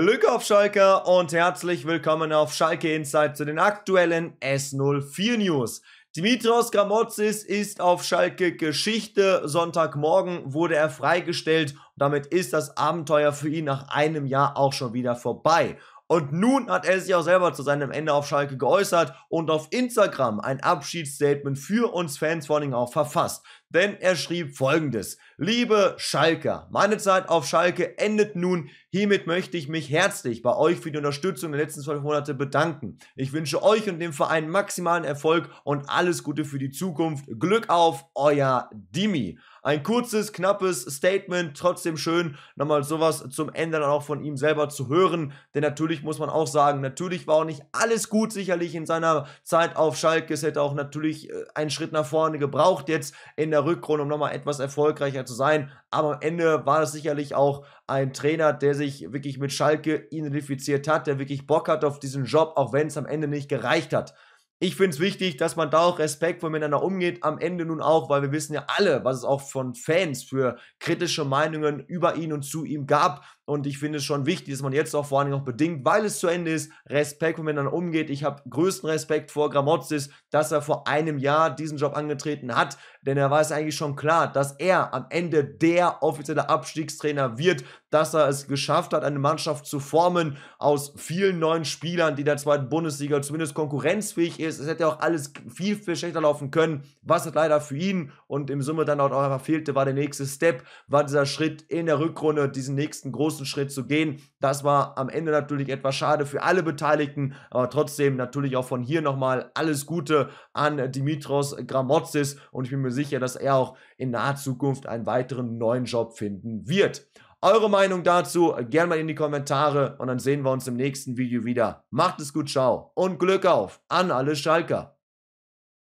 Glück auf Schalke und herzlich willkommen auf Schalke Insight zu den aktuellen S04 News. Dimitrios Gramotzis ist auf Schalke Geschichte. Sonntagmorgen wurde er freigestellt und damit ist das Abenteuer für ihn nach einem Jahr auch schon wieder vorbei. Und nun hat er sich auch selber zu seinem Ende auf Schalke geäußert und auf Instagram ein Abschiedsstatement für uns Fans vor allem auch verfasst denn er schrieb folgendes. Liebe Schalker, meine Zeit auf Schalke endet nun. Hiermit möchte ich mich herzlich bei euch für die Unterstützung der letzten zwölf Monate bedanken. Ich wünsche euch und dem Verein maximalen Erfolg und alles Gute für die Zukunft. Glück auf, euer Dimi. Ein kurzes, knappes Statement, trotzdem schön, nochmal sowas zum Ende dann auch von ihm selber zu hören. Denn natürlich muss man auch sagen, natürlich war auch nicht alles gut sicherlich in seiner Zeit auf Schalke. Es hätte auch natürlich äh, einen Schritt nach vorne gebraucht jetzt in der der Rückrunde, um nochmal etwas erfolgreicher zu sein. Aber am Ende war das sicherlich auch ein Trainer, der sich wirklich mit Schalke identifiziert hat, der wirklich Bock hat auf diesen Job, auch wenn es am Ende nicht gereicht hat. Ich finde es wichtig, dass man da auch respektvoll miteinander umgeht, am Ende nun auch, weil wir wissen ja alle, was es auch von Fans für kritische Meinungen über ihn und zu ihm gab. Und ich finde es schon wichtig, dass man jetzt auch vor allem noch bedingt, weil es zu Ende ist, Respekt wenn man dann umgeht. Ich habe größten Respekt vor Gramozis, dass er vor einem Jahr diesen Job angetreten hat. Denn er war es eigentlich schon klar, dass er am Ende der offizielle Abstiegstrainer wird, dass er es geschafft hat, eine Mannschaft zu formen aus vielen neuen Spielern, die der zweiten Bundesliga zumindest konkurrenzfähig ist. Es hätte auch alles viel, viel schlechter laufen können, was hat leider für ihn und im Summe dann auch einfach fehlte, war der nächste Step, war dieser Schritt in der Rückrunde, diesen nächsten großen großen Schritt zu gehen. Das war am Ende natürlich etwas schade für alle Beteiligten, aber trotzdem natürlich auch von hier nochmal alles Gute an Dimitros Gramotzis und ich bin mir sicher, dass er auch in naher Zukunft einen weiteren neuen Job finden wird. Eure Meinung dazu gerne mal in die Kommentare und dann sehen wir uns im nächsten Video wieder. Macht es gut, ciao und Glück auf an alle Schalker.